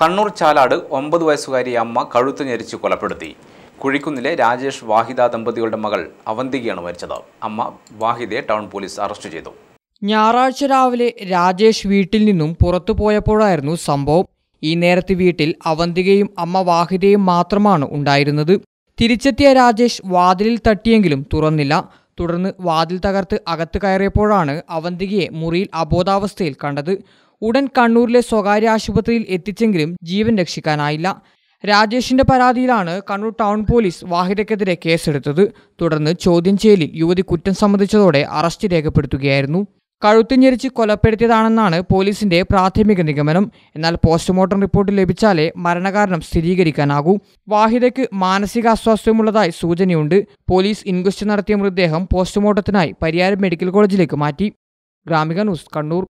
കണ്ണൂർ ചാലാട് ഒമ്പത് വയസ്സുകാരി അമ്മ കഴുത്ത് ഞെരിച്ച് കൊലപ്പെടുത്തി കുഴിക്കുന്നിലെ രാജേഷ് വാഹിദ ദമ്പതികളുടെ മകൾ അവന്തികയാണ് മരിച്ചത് അമ്മ വാഹിദയെ ടൗൺ പോലീസ് അറസ്റ്റ് ചെയ്തു ഞായറാഴ്ച രാവിലെ രാജേഷ് വീട്ടിൽ നിന്നും പുറത്തു പോയപ്പോഴായിരുന്നു സംഭവം ഈ നേരത്തെ വീട്ടിൽ അവന്തികയും അമ്മ വാഹിദയും മാത്രമാണ് ഉണ്ടായിരുന്നത് തിരിച്ചെത്തിയ രാജേഷ് വാതിലിൽ തട്ടിയെങ്കിലും തുറന്നില്ല തുടർന്ന് വാതിൽ തകർത്ത് അകത്ത് കയറിയപ്പോഴാണ് അവന്തികയെ മുറിയിൽ അബോധാവസ്ഥയിൽ കണ്ടത് ഉടൻ കണ്ണൂരിലെ സ്വകാര്യ ആശുപത്രിയിൽ എത്തിച്ചെങ്കിലും ജീവൻ രക്ഷിക്കാനായില്ല രാജേഷിന്റെ പരാതിയിലാണ് കണ്ണൂർ ടൗൺ പോലീസ് വാഹിദക്കെതിരെ കേസെടുത്തത് തുടർന്ന് ചോദ്യം ചെയ്യലിൽ യുവതി കുറ്റം സമ്മതിച്ചതോടെ അറസ്റ്റ് രേഖപ്പെടുത്തുകയായിരുന്നു കഴുത്ത് ഞെരിച്ച് കൊലപ്പെടുത്തിയതാണെന്നാണ് പോലീസിന്റെ പ്രാഥമിക നിഗമനം എന്നാൽ പോസ്റ്റ്മോർട്ടം റിപ്പോർട്ട് ലഭിച്ചാലേ മരണകാരണം സ്ഥിരീകരിക്കാനാകൂ വാഹിദയ്ക്ക് മാനസികാസ്വാസ്ഥ്യമുള്ളതായി സൂചനയുണ്ട് പോലീസ് ഇൻക്വസ്റ്റ് നടത്തിയ മൃതദേഹം പോസ്റ്റ്മോർട്ടത്തിനായി പരിയാരം മെഡിക്കൽ കോളേജിലേക്ക് മാറ്റി ഗ്രാമിക ന്യൂസ് കണ്ണൂർ